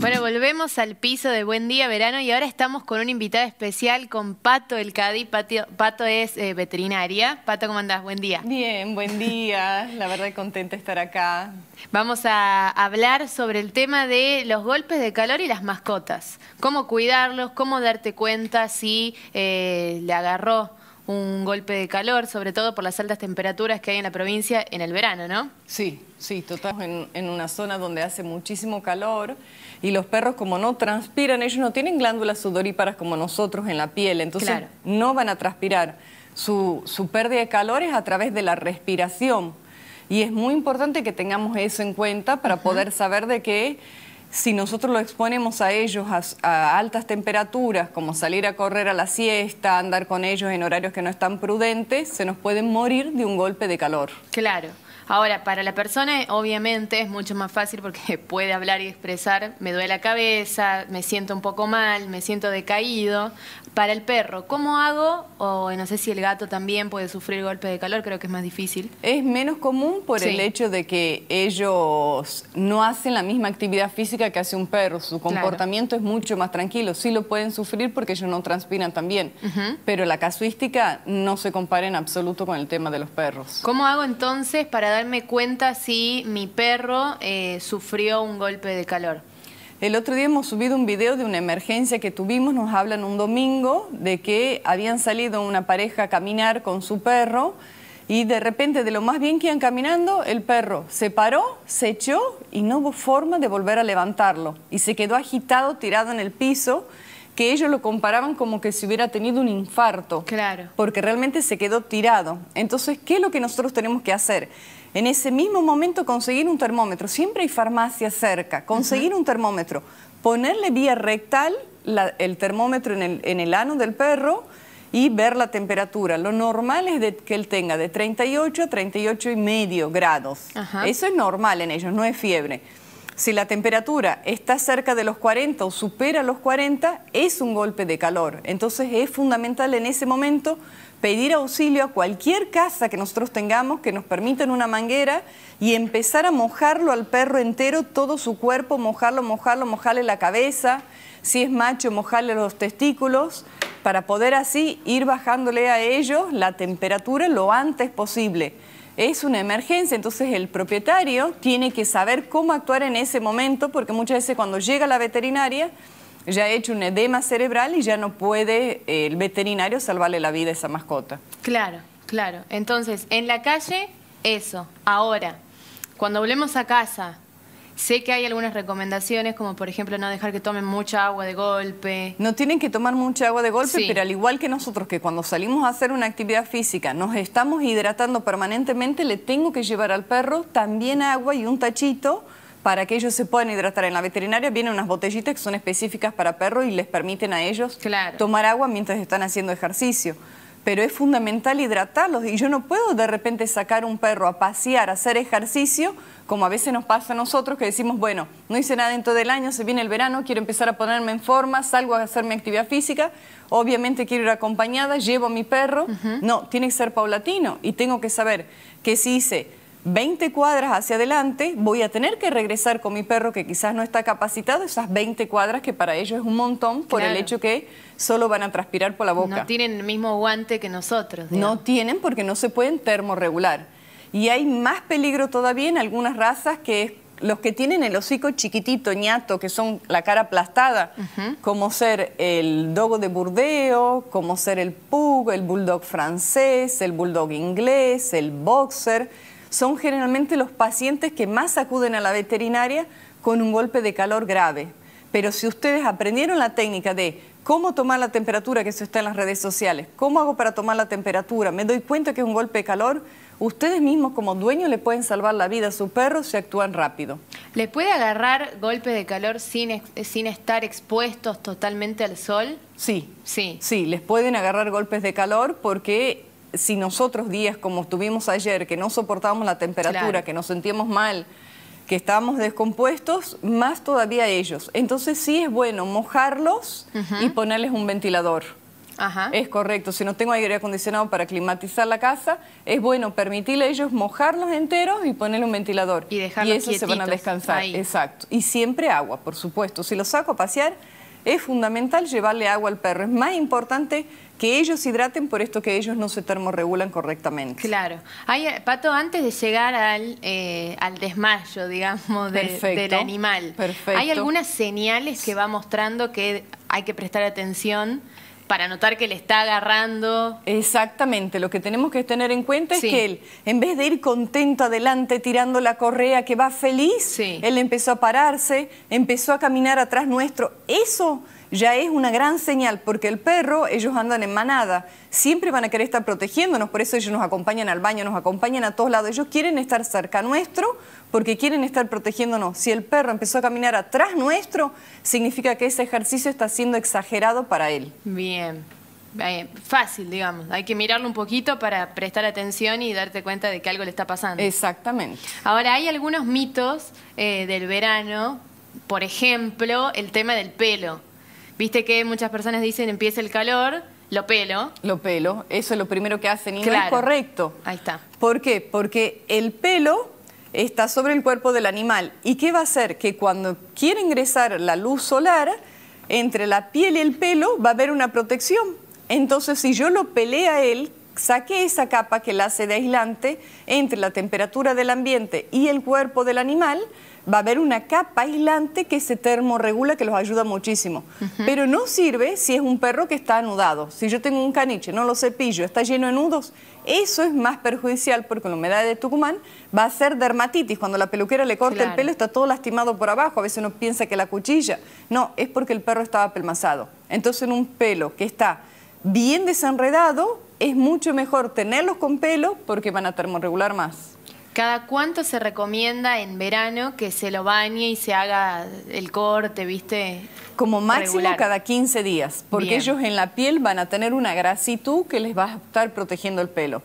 Bueno, volvemos al piso de Buen Día Verano y ahora estamos con un invitado especial con Pato El Cadi. Pato, es eh, veterinaria. Pato, ¿cómo andás? Buen día. Bien, buen día. La verdad contenta de estar acá. Vamos a hablar sobre el tema de los golpes de calor y las mascotas. Cómo cuidarlos, cómo darte cuenta si eh, le agarró un golpe de calor, sobre todo por las altas temperaturas que hay en la provincia en el verano, ¿no? Sí, sí, Estamos En, una zona donde hace muchísimo calor y los perros como no transpiran, ellos no tienen glándulas sudoríparas como nosotros en la piel, entonces no van a transpirar. Su, pérdida de calor es a través de la respiración y es muy importante que tengamos eso en cuenta para poder saber de qué si nosotros lo exponemos a ellos a, a, altas temperaturas, como salir a correr a la siesta, andar con ellos en horarios que no están prudentes, se nos pueden morir de un golpe de calor. Claro. Ahora, para la persona obviamente es mucho más fácil porque puede hablar y expresar, me duele la cabeza, me siento un poco mal, me siento decaído. Para el perro, ¿cómo hago? O no sé si el gato también puede sufrir golpe de calor, creo que es más difícil. Es menos común por el hecho de que ellos no hacen la misma actividad física que hace un perro, su comportamiento es mucho más tranquilo, sí lo pueden sufrir porque ellos no transpiran también, pero la casuística no se compara en absoluto con el tema de los perros. ¿Cómo hago entonces para dar darme cuenta si mi perro eh, sufrió un golpe de calor. El otro día hemos subido un video de una emergencia que tuvimos, nos hablan un domingo de que habían salido una pareja a caminar con su perro y de repente de lo más bien que iban caminando, el perro se paró, se echó y no hubo forma de volver a levantarlo y se quedó agitado, tirado en el piso que ellos lo comparaban como que si hubiera tenido un infarto. Claro. Porque realmente se quedó tirado. Entonces, ¿qué es lo que nosotros tenemos que hacer? En ese mismo momento conseguir un termómetro. Siempre hay farmacia cerca. Conseguir un termómetro. Ponerle vía rectal el termómetro en el, ano del perro y ver la temperatura. Lo normal es que él tenga de 38 a 38 y medio grados. Eso es normal en ellos, no es fiebre. Si la temperatura está cerca de los 40 o supera los 40, es un golpe de calor. Entonces es fundamental en ese momento pedir auxilio a cualquier casa que nosotros tengamos que nos permitan una manguera y empezar a mojarlo al perro entero, todo su cuerpo, mojarlo, mojarlo, mojarle la cabeza, si es macho, mojarle los testículos, para poder así ir bajándole a ellos la temperatura lo antes posible es una emergencia, entonces el propietario tiene que saber cómo actuar en ese momento, porque muchas veces cuando llega la veterinaria ya ha hecho un edema cerebral y ya no puede eh, el veterinario salvarle la vida a esa mascota. Claro, claro. Entonces, en la calle, eso. Ahora, cuando volvemos a casa, Sé que hay algunas recomendaciones, como por ejemplo no dejar que tomen mucha agua de golpe. No tienen que tomar mucha agua de golpe, pero al igual que nosotros, que cuando salimos a hacer una actividad física nos estamos hidratando permanentemente, le tengo que llevar al perro también agua y un tachito para que ellos se puedan hidratar. En la veterinaria vienen unas botellitas que son específicas para perros y les permiten a ellos tomar agua mientras están haciendo ejercicio pero es fundamental hidratarlos y yo no puedo de repente sacar un perro a pasear, a hacer ejercicio, como a veces nos pasa a nosotros que decimos, bueno, no hice nada dentro del año, se viene el verano, quiero empezar a ponerme en forma, salgo a hacer mi actividad física, obviamente quiero ir acompañada, llevo a mi perro, no, tiene que ser paulatino y tengo que saber que si hice 20 cuadras hacia adelante, voy a tener que regresar con mi perro que quizás no está capacitado, esas 20 cuadras que para ellos es un montón por el hecho que solo van a transpirar por la boca. No tienen el mismo guante que nosotros. No tienen porque no se pueden termorregular. Y hay más peligro todavía en algunas razas que los que tienen el hocico chiquitito, ñato, que son la cara aplastada, como ser el dogo de burdeo, como ser el pug, el bulldog francés, el bulldog inglés, el boxer son generalmente los pacientes que más acuden a la veterinaria con un golpe de calor grave. Pero si ustedes aprendieron la técnica de cómo tomar la temperatura, que eso está en las redes sociales, cómo hago para tomar la temperatura, me doy cuenta que es un golpe de calor, ustedes mismos como dueños le pueden salvar la vida a su perro si actúan rápido. ¿Les puede agarrar golpe de calor sin, sin estar expuestos totalmente al sol? Sí. Sí. Sí, les pueden agarrar golpes de calor porque si nosotros días como estuvimos ayer, que no soportábamos la temperatura, que nos sentíamos mal, que estábamos descompuestos, más todavía ellos. Entonces sí es bueno mojarlos y ponerles un ventilador. Es correcto, si no tengo aire acondicionado para climatizar la casa, es bueno permitirle a ellos mojarlos enteros y ponerle un ventilador. Y dejarlos Y eso se van a descansar, exacto. Y siempre agua, por supuesto. Si los saco a pasear, es fundamental llevarle agua al perro. Es más importante que ellos hidraten por esto que ellos no se termorregulan correctamente. Claro. Hay, Pato, antes de llegar al, eh, al desmayo, digamos, del animal, ¿hay algunas señales que va mostrando que hay que prestar atención? para notar que le está agarrando. Exactamente, lo que tenemos que tener en cuenta es que él, en vez de ir contento adelante tirando la correa que va feliz, él empezó a pararse, empezó a caminar atrás nuestro. Eso ya es una gran señal, porque el perro, ellos andan en manada, siempre van a querer estar protegiéndonos, por eso ellos nos acompañan al baño, nos acompañan a todos lados, ellos quieren estar cerca nuestro porque quieren estar protegiéndonos. Si el perro empezó a caminar atrás nuestro, significa que ese ejercicio está siendo exagerado para él. Bien. fácil, digamos. Hay que mirarlo un poquito para prestar atención y darte cuenta de que algo le está pasando. Exactamente. Ahora, hay algunos mitos eh, del verano, por ejemplo, el tema del pelo Viste que muchas personas dicen empieza el calor, lo pelo. Lo pelo, eso es lo primero que hacen y no es correcto. Ahí está. ¿Por qué? Porque el pelo está sobre el cuerpo del animal. ¿Y qué va a hacer? Que cuando quiere ingresar la luz solar, entre la piel y el pelo va a haber una protección. Entonces, si yo lo pelé a él, saqué esa capa que la hace de aislante entre la temperatura del ambiente y el cuerpo del animal, va a haber una capa aislante que se termorregula, que los ayuda muchísimo. Pero no sirve si es un perro que está anudado. Si yo tengo un caniche, no lo cepillo, está lleno de nudos, eso es más perjudicial porque en la humedad de Tucumán va a ser dermatitis. Cuando la peluquera le corta el pelo está todo lastimado por abajo. A veces uno piensa que la cuchilla. No, es porque el perro estaba pelmazado. Entonces en un pelo que está bien desenredado es mucho mejor tenerlos con pelo porque van a termorregular más. ¿Cada cuánto se recomienda en verano que se lo bañe y se haga el corte, viste? Como máximo cada 15 días, porque ellos en la piel van a tener una grasitud que les va a estar protegiendo el pelo.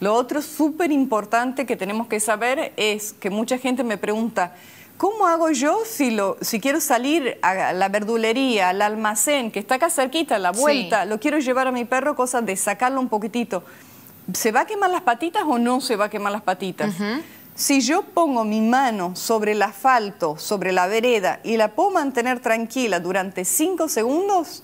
Lo otro súper importante que tenemos que saber es que mucha gente me pregunta, ¿cómo hago yo si, lo, si quiero salir a la verdulería, al almacén, que está acá cerquita, a la vuelta, lo quiero llevar a mi perro, cosa de sacarlo un poquitito? ¿se va a quemar las patitas o no se va a quemar las patitas? Si yo pongo mi mano sobre el asfalto, sobre la vereda, y la puedo mantener tranquila durante cinco segundos,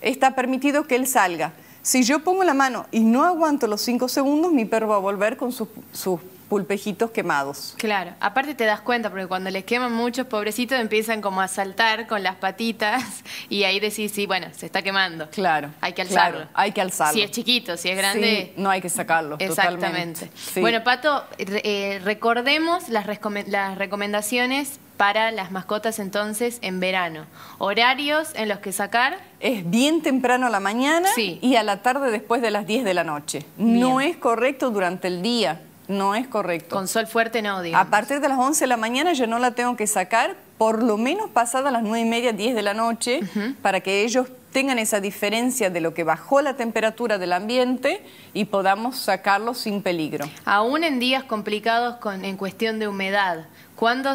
está permitido que él salga. Si yo pongo la mano y no aguanto los cinco segundos, mi perro va a volver con sus su pulpejitos quemados. Claro, aparte te das cuenta porque cuando les queman muchos pobrecitos empiezan como a saltar con las patitas y ahí decís, sí, bueno, se está quemando. Claro. Hay que alzarlo. hay que alzarlo. Si es chiquito, si es grande. no hay que sacarlo. Exactamente. Bueno, Pato, eh, recordemos las, recomendaciones para las mascotas entonces en verano. Horarios en los que sacar. Es bien temprano a la mañana y a la tarde después de las 10 de la noche. No es correcto durante el día no es correcto. Con sol fuerte no, digo. A partir de las 11 de la mañana yo no la tengo que sacar, por lo menos pasada las 9 y media, 10 de la noche, para que ellos tengan esa diferencia de lo que bajó la temperatura del ambiente y podamos sacarlo sin peligro. Aún en días complicados con, en cuestión de humedad,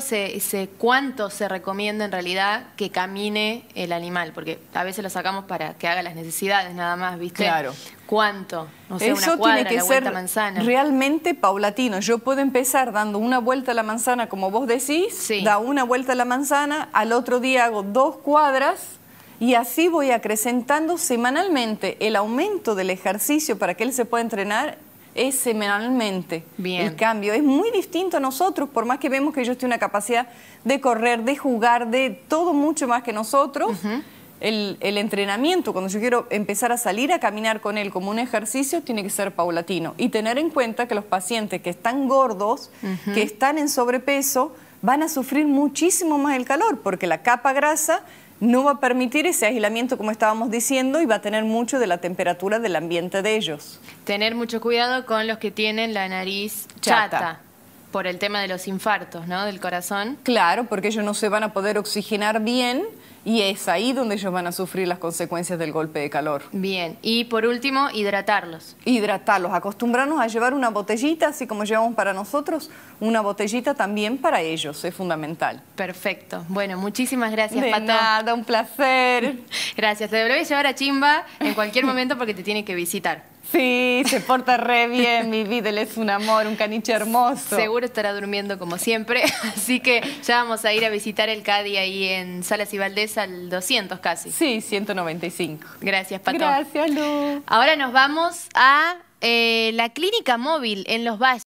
se, ¿Cuánto se recomienda en realidad que camine el animal? Porque a veces lo sacamos para que haga las necesidades nada más, ¿viste? Claro. ¿Cuánto? Eso tiene que ser realmente paulatino. Yo puedo empezar dando una vuelta a la manzana, como vos decís, da una vuelta a la manzana, al otro día hago dos cuadras, y así voy acrecentando semanalmente el aumento del ejercicio para que él se pueda entrenar es semanalmente el cambio. Es muy distinto a nosotros, por más que vemos que ellos tienen una capacidad de correr, de jugar, de todo mucho más que nosotros. el, entrenamiento, cuando yo quiero empezar a salir a caminar con él como un ejercicio, tiene que ser paulatino. Y tener en cuenta que los pacientes que están gordos, que están en sobrepeso, van a sufrir muchísimo más el calor, porque la capa grasa no va a permitir ese aislamiento como estábamos diciendo y va a tener mucho de la temperatura del ambiente de ellos. Tener mucho cuidado con los que tienen la nariz chata por el tema de los infartos, ¿no? Del corazón. Claro, porque ellos no se van a poder oxigenar bien y es ahí donde ellos van a sufrir las consecuencias del golpe de calor. Bien, y por último, hidratarlos. Hidratarlos, acostumbrarnos a llevar una botellita, así como llevamos para nosotros, una botellita también para ellos, es fundamental. Perfecto. Bueno, muchísimas gracias, nada, un placer. gracias. Te lo llevar a Chimba en cualquier momento porque te tiene que visitar. Sí, se porta re bien, mi vida, él es un amor, un caniche hermoso. Seguro estará durmiendo como siempre, así que ya vamos a ir a visitar el CADI ahí en Salas y Valdés al 200 casi. Sí, 195. Gracias, Pato. Gracias, Lu. Ahora nos vamos a eh, la clínica móvil en Los Valles.